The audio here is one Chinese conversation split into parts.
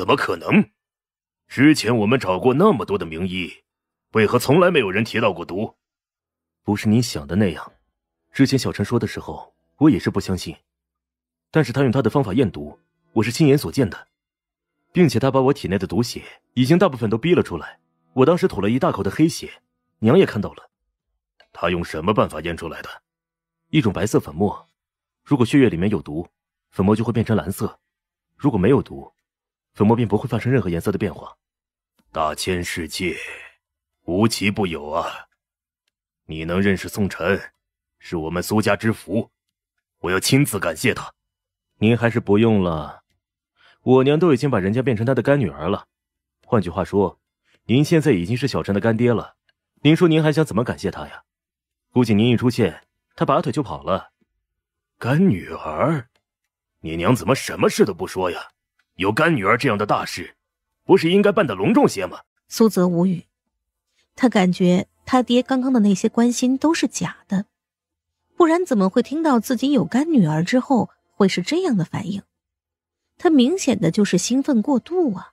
怎么可能？之前我们找过那么多的名医，为何从来没有人提到过毒？不是你想的那样。之前小陈说的时候，我也是不相信。但是他用他的方法验毒，我是亲眼所见的，并且他把我体内的毒血已经大部分都逼了出来。我当时吐了一大口的黑血，娘也看到了。他用什么办法验出来的？一种白色粉末，如果血液里面有毒，粉末就会变成蓝色；如果没有毒。可墨并不会发生任何颜色的变化。大千世界，无奇不有啊！你能认识宋晨，是我们苏家之福。我要亲自感谢他。您还是不用了。我娘都已经把人家变成她的干女儿了。换句话说，您现在已经是小陈的干爹了。您说您还想怎么感谢他呀？估计您一出现，他拔腿就跑了。干女儿？你娘怎么什么事都不说呀？有干女儿这样的大事，不是应该办得隆重些吗？苏泽无语，他感觉他爹刚刚的那些关心都是假的，不然怎么会听到自己有干女儿之后会是这样的反应？他明显的就是兴奋过度啊！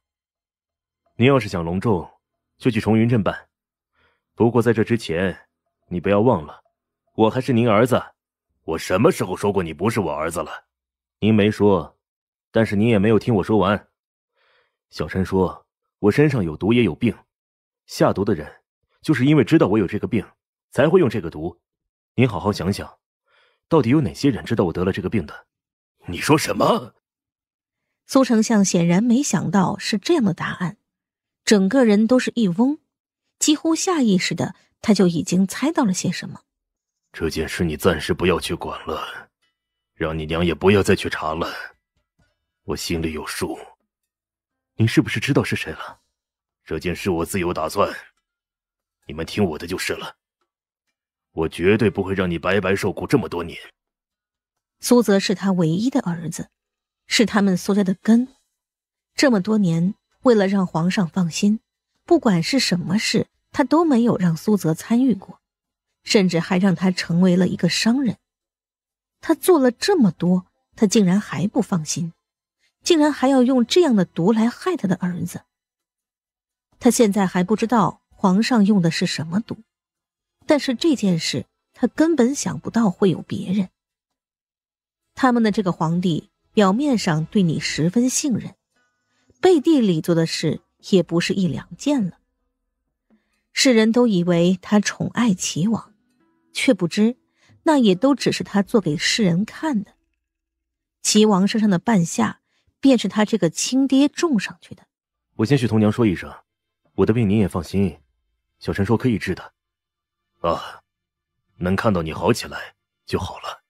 您要是想隆重，就去重云镇办。不过在这之前，你不要忘了，我还是您儿子，我什么时候说过你不是我儿子了？您没说。但是你也没有听我说完。小山说：“我身上有毒也有病，下毒的人就是因为知道我有这个病，才会用这个毒。”您好好想想，到底有哪些人知道我得了这个病的？你说什么？苏丞相显然没想到是这样的答案，整个人都是一嗡，几乎下意识的他就已经猜到了些什么。这件事你暂时不要去管了，让你娘也不要再去查了。我心里有数，您是不是知道是谁了？这件事我自有打算，你们听我的就是了。我绝对不会让你白白受苦这么多年。苏泽是他唯一的儿子，是他们苏家的根。这么多年，为了让皇上放心，不管是什么事，他都没有让苏泽参与过，甚至还让他成为了一个商人。他做了这么多，他竟然还不放心。竟然还要用这样的毒来害他的儿子！他现在还不知道皇上用的是什么毒，但是这件事他根本想不到会有别人。他们的这个皇帝表面上对你十分信任，背地里做的事也不是一两件了。世人都以为他宠爱齐王，却不知那也都只是他做给世人看的。齐王身上的半夏。便是他这个亲爹种上去的。我先去同娘说一声，我的病您也放心。小陈说可以治的，啊，能看到你好起来就好了。